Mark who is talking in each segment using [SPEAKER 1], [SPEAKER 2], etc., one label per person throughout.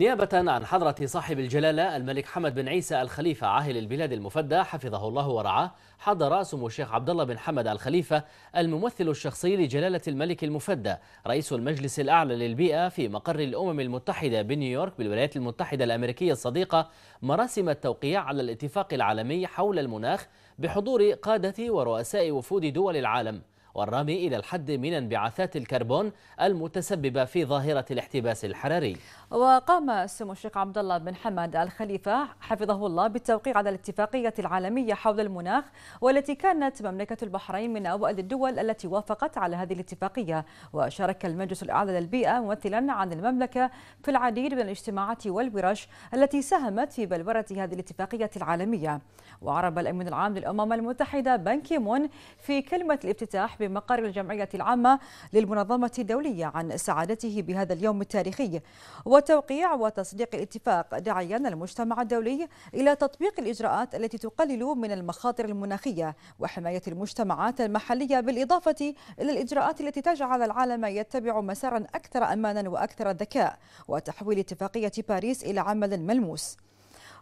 [SPEAKER 1] نيابة عن حضرة صاحب الجلالة الملك حمد بن عيسى الخليفة عاهل البلاد المفدى حفظه الله ورعاه حضر سمو الشيخ عبد الله بن حمد الخليفة الممثل الشخصي لجلالة الملك المفدى رئيس المجلس الأعلى للبيئة في مقر الأمم المتحدة بنيويورك بالولايات المتحدة الأمريكية الصديقة مراسم التوقيع على الاتفاق العالمي حول المناخ بحضور قادة ورؤساء وفود دول العالم والرمي إلى الحد من انبعاثات الكربون المتسببة في ظاهرة الاحتباس الحراري
[SPEAKER 2] وقام السمو الشيخ عبد الله بن حمد الخليفة حفظه الله بالتوقيع على الاتفاقية العالمية حول المناخ والتي كانت مملكة البحرين من أوائل الدول التي وافقت على هذه الاتفاقية وشارك المجلس الأعلى للبيئة ممثلا عن المملكة في العديد من الاجتماعات والورش التي ساهمت في بلورة هذه الاتفاقية العالمية وعرب الأمين العام للأمم المتحدة بان كيمون في كلمة الافتتاح بمقر الجمعية العامة للمنظمة الدولية عن سعادته بهذا اليوم التاريخي وتوقيع وتصديق الاتفاق داعيا المجتمع الدولي إلى تطبيق الإجراءات التي تقلل من المخاطر المناخية وحماية المجتمعات المحلية بالإضافة إلى الإجراءات التي تجعل العالم يتبع مسارا أكثر أمانا وأكثر ذكاء وتحويل اتفاقية باريس إلى عمل ملموس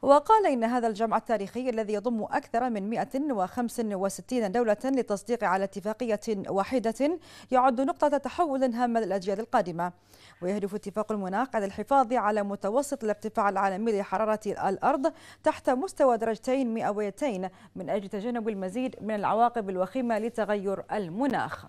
[SPEAKER 2] وقال إن هذا الجمع التاريخي الذي يضم أكثر من 165 دولة للتصديق على اتفاقية واحدة يعد نقطة تحول هامة للأجيال القادمة ويهدف اتفاق المناخ على الحفاظ على متوسط الارتفاع العالمي لحرارة الأرض تحت مستوى درجتين مئويتين من أجل تجنب المزيد من العواقب الوخيمة لتغير المناخ